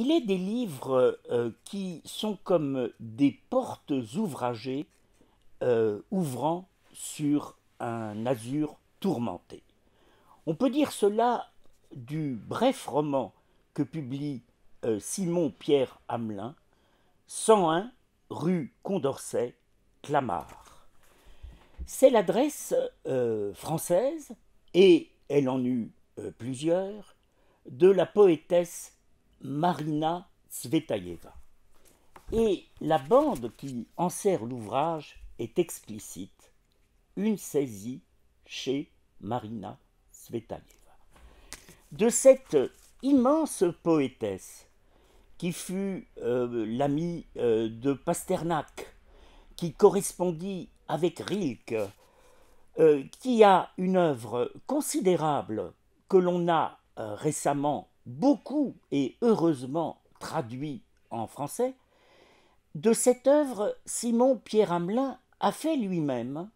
Il est des livres euh, qui sont comme des portes ouvragées euh, ouvrant sur un azur tourmenté. On peut dire cela du bref roman que publie euh, Simon-Pierre Hamelin, 101 rue Condorcet, Clamart. C'est l'adresse française, et elle en eut plusieurs, de la poétesse Marina Tsvetaeva. Et la bande qui enserre l'ouvrage est explicite. Une saisie chez Marina Tsvetaeva. De cette immense poétesse qui fut euh, l'amie euh, de Pasternak, qui correspondit avec Rilke, euh, qui a une œuvre considérable que l'on a récemment beaucoup et heureusement traduit en français, de cette œuvre, Simon Pierre Hamelin a fait lui-même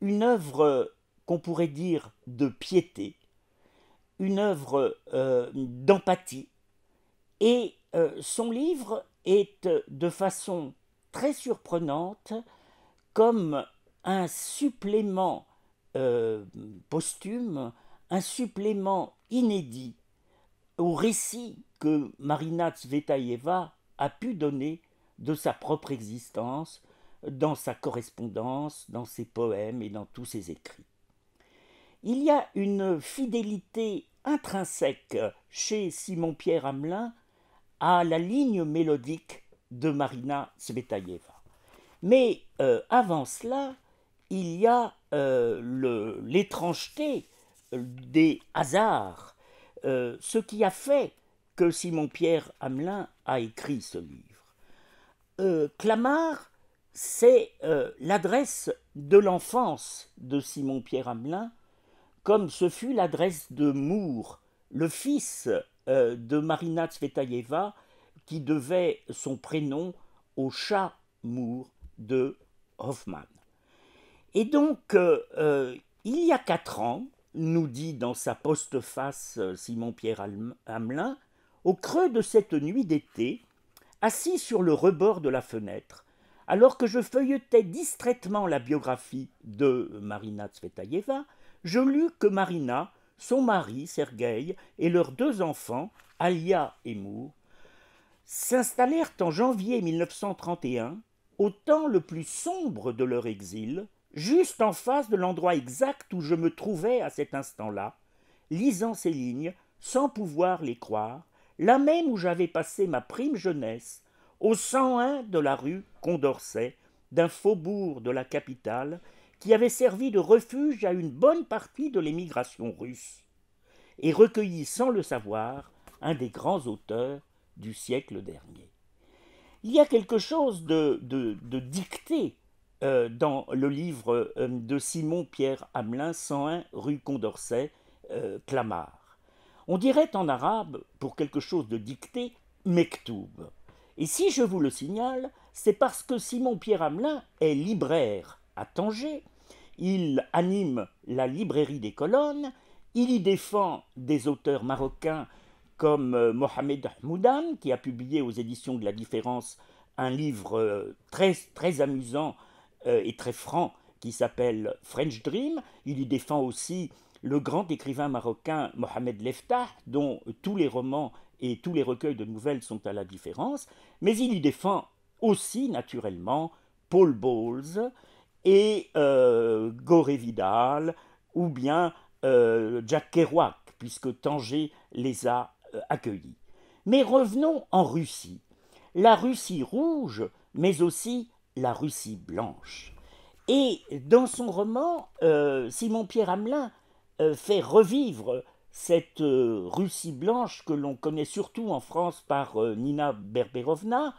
une œuvre qu'on pourrait dire de piété, une œuvre euh, d'empathie, et euh, son livre est euh, de façon très surprenante comme un supplément posthume, un supplément inédit au récit que Marina Tsvetaeva a pu donner de sa propre existence dans sa correspondance, dans ses poèmes et dans tous ses écrits. Il y a une fidélité intrinsèque chez Simon-Pierre Hamelin à la ligne mélodique de Marina Tsvetaeva. Mais euh, avant cela, il y a euh, l'étrangeté euh, des hasards euh, ce qui a fait que Simon-Pierre Hamelin a écrit ce livre. Euh, Clamart, c'est euh, l'adresse de l'enfance de Simon-Pierre Hamelin, comme ce fut l'adresse de Moore, le fils de Marina Tsvetaeva, qui devait son prénom au chat Moore de Hoffmann. Et donc, il y a quatre ans, nous dit dans sa postface euh, Simon-Pierre Hamelin, au creux de cette nuit d'été, assis sur le rebord de la fenêtre, alors que je feuilletais distraitement la biographie de Marina Tsvetaeva, je lus que Marina, son mari Sergueï et leurs deux enfants, Alia et Mour, s'installèrent en janvier 1931, au temps le plus sombre de leur exil, juste en face de l'endroit exact où je me trouvais à cet instant-là, lisant ces lignes sans pouvoir les croire, là même où j'avais passé ma prime jeunesse, au 101 de la rue Condorcet, d'un faubourg de la capitale, qui avait servi de refuge à une bonne partie de l'émigration russe, et recueilli sans le savoir un des grands auteurs du siècle dernier. Il y a quelque chose de, de, de dicté euh, dans le livre euh, de Simon-Pierre Hamelin, 101 rue Condorcet, euh, Clamart. On dirait en arabe, pour quelque chose de dicté, Mektoub. Et si je vous le signale, c'est parce que Simon-Pierre Hamelin est libraire à Tanger, il anime la librairie des colonnes, il y défend des auteurs marocains comme Mohamed Moudan, qui a publié aux éditions de la différence un livre très amusant et euh, très franc qui s'appelle French Dream. Il y défend aussi le grand écrivain marocain Mohamed Leftah, dont tous les romans et tous les recueils de nouvelles sont à la différence, mais il y défend aussi naturellement Paul Bowles et euh, Gore Vidal ou bien euh, Jack Kerouac, puisque Tanger les a accueillis. Mais revenons en Russie. La Russie rouge, mais aussi la Russie blanche. Et dans son roman, euh, Simon-Pierre Hamelin euh, fait revivre cette euh, Russie blanche que l'on connaît surtout en France par Nina Berberovna,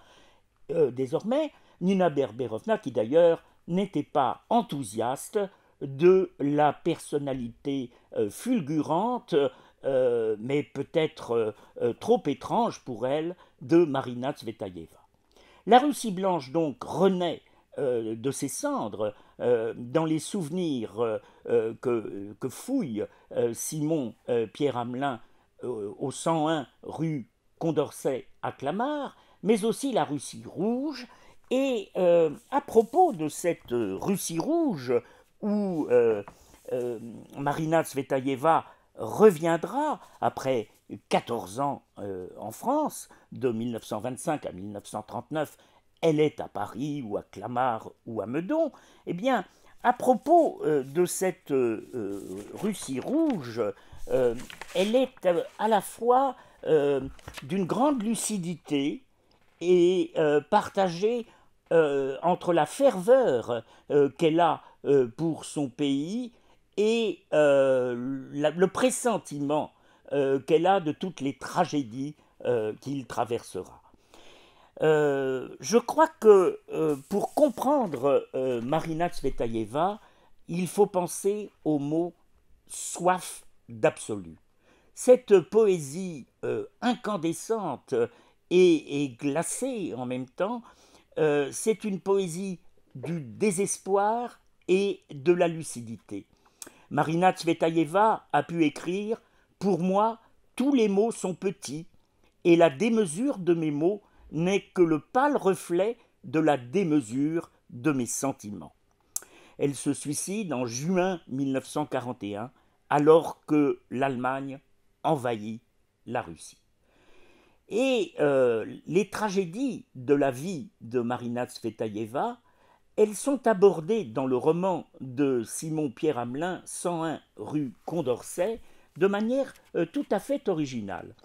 désormais, Nina Berberovna qui d'ailleurs n'était pas enthousiaste de la personnalité fulgurante, mais peut-être trop étrange pour elle, de Marina Tsvetaeva. La Russie blanche, donc, renaît euh, de ses cendres euh, dans les souvenirs euh, que, fouille Simon Pierre Hamelin au 101 rue Condorcet à Clamart, mais aussi la Russie rouge. Et à propos de cette Russie rouge, où Marina Svetaeva reviendra après 14 ans euh, en France, de 1925 à 1939, elle est à Paris ou à Clamart ou à Meudon, eh bien, à propos euh, de cette euh, Russie rouge, elle est à la fois d'une grande lucidité et partagée entre la ferveur qu'elle a pour son pays et le pressentiment euh, qu'elle a de toutes les tragédies euh, qu'il traversera. Euh, je crois que pour comprendre Marina Tsvetaeva, il faut penser au mot soif d'absolu. Cette poésie incandescente et, glacée en même temps, c'est une poésie du désespoir et de la lucidité. Marina Tsvetaeva a pu écrire pour moi, tous les mots sont petits, et la démesure de mes mots n'est que le pâle reflet de la démesure de mes sentiments. Elle se suicide en juin 1941, alors que l'Allemagne envahit la Russie. Et euh, les tragédies de la vie de Marina Tsvetaeva, elles sont abordées dans le roman de Simon-Pierre Hamelin, 101 rue Condorcet, de manière euh, tout à fait originale.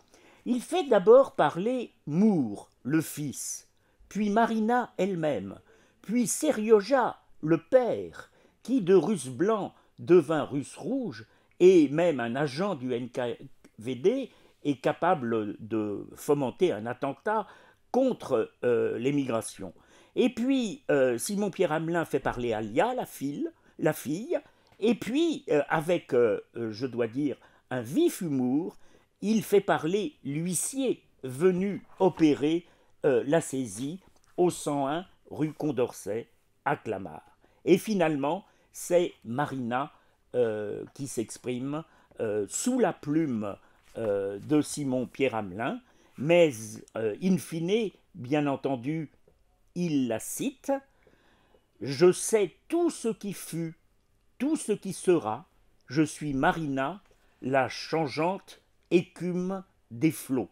Il fait d'abord parler Moore, le fils, puis Marina elle-même, puis Serioja, le père, qui de russe blanc devint russe rouge, et même un agent du NKVD est capable de fomenter un attentat contre euh, l'émigration. Et puis, euh, Simon-Pierre Hamelin fait parler Alia, la fille, la fille et puis, avec, je dois dire, un vif humour, il fait parler l'huissier venu opérer euh, la saisie au 101 rue Condorcet à Clamart. Et finalement, c'est Marina euh, qui s'exprime euh, sous la plume de Simon Pierre Hamelin, mais in fine, bien entendu, il la cite. Je sais tout ce qui fut, tout ce qui sera, je suis Marina la changeante écume des flots.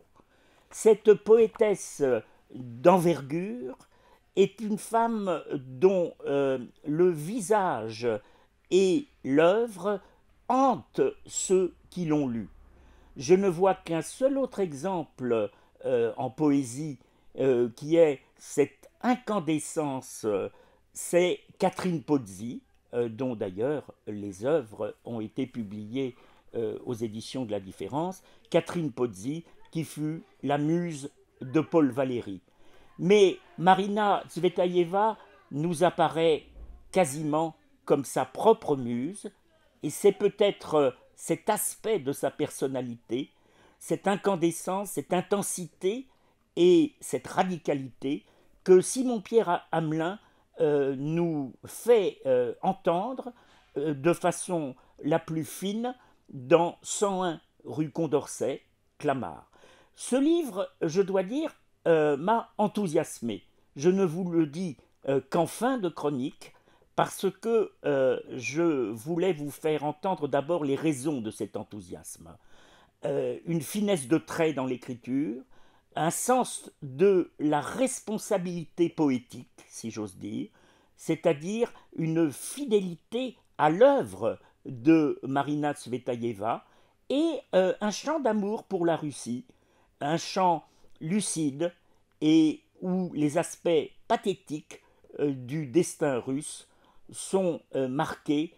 Cette poétesse d'envergure est une femme dont euh, le visage et l'œuvre hantent ceux qui l'ont lu. Je ne vois qu'un seul autre exemple euh, en poésie euh, qui est cette incandescence, c'est Catherine Pozzi, dont d'ailleurs les œuvres ont été publiées euh, aux éditions de la différence, Catherine Pozzi, qui fut la muse de Paul Valéry. Mais Marina Tsvetaeva nous apparaît quasiment comme sa propre muse, et c'est peut-être euh, cet aspect de sa personnalité, cette incandescence, cette intensité et cette radicalité que Simon-Pierre Hamelin euh, nous fait entendre de façon la plus fine dans 101 rue Condorcet, Clamart. Ce livre, je dois dire, euh, m'a enthousiasmé. Je ne vous le dis euh, qu'en fin de chronique, parce que euh, je voulais vous faire entendre d'abord les raisons de cet enthousiasme. une finesse de trait dans l'écriture, un sens de la responsabilité poétique, si j'ose dire, c'est-à-dire une fidélité à l'œuvre de Marina Tsvetaeva et euh, un chant d'amour pour la Russie, un chant lucide et où les aspects pathétiques euh, du destin russe sont euh, marqués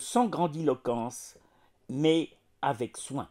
sans grandiloquence, mais avec soin.